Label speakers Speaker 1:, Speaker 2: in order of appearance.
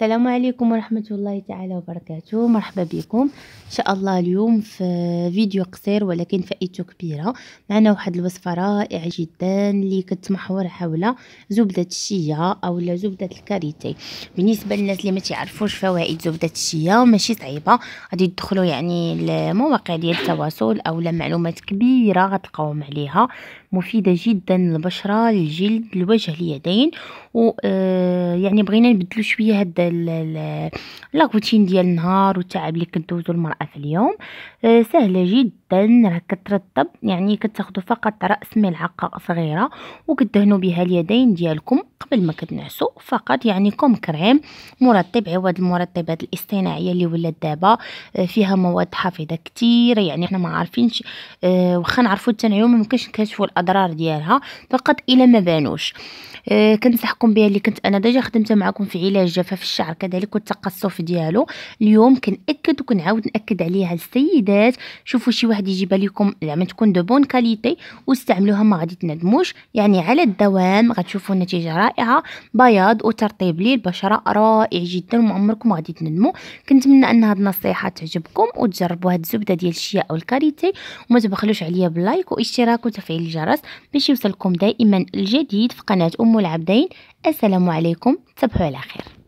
Speaker 1: السلام عليكم ورحمة الله تعالى وبركاته مرحبا بكم ان شاء الله اليوم في فيديو قصير ولكن فائدته كبيرة معنا واحد الوصفة رائعة جدا اللي كتمحور حول زبدة الشيا او زبدة الكاريتي بالنسبة للناس اللي ما تعرفوش فوائد زبدة الشيا ماشي صعيبة غادي تدخلوا يعني المواقع ديال التواصل او معلومات كبيرة غتلقاوهم عليها مفيدة جدا للبشرة للجلد لوجه اليدين و آه، يعني بغينا نبدلو شوية هاد روتين ديال النهار والتعب اللي كدوزو المراه في اليوم آه، سهله جدا راه كترطب يعني كتاخذوا فقط راس ملعقه صغيره وكتدهنوا بها اليدين ديالكم قبل ما كتنعسوا فقط يعني كوم كريم مرطب عوض المرطبات الاصطناعيه اللي ولات دابا آه، فيها مواد حافظه كثيره يعني حنا ما عارفينش آه، واخا نعرفوا التنعيم ممكنش نكتشفوا الاضرار ديالها فقط الى ما بانوش كنصحكم بها اللي كنت انا ديجا خدمتها معكم في علاج جفاف الشعر الشعر كذلك والتقصف ديالو اليوم كنأكد وكنعاود نأكد عليها السيدات شوفوا شي واحد يجيبها لكم زعما تكون دو بون كاليتي واستعملوها ما غادي تندموش يعني على الدوام غتشوفوا نتيجه رائعه بياض وترطيب للبشره رائع جدا وما عمركم غادي تندموا كنتمنى ان هاد النصيحه تعجبكم وتجربوا هاد الزبده ديال الشيا او الكاريتي وما تبخلوش عليا باللايك واشتراك وتفعيل الجرس باش يوصلكم دائما الجديد في قناه ام العبدين السلام عليكم تصبحوا على خير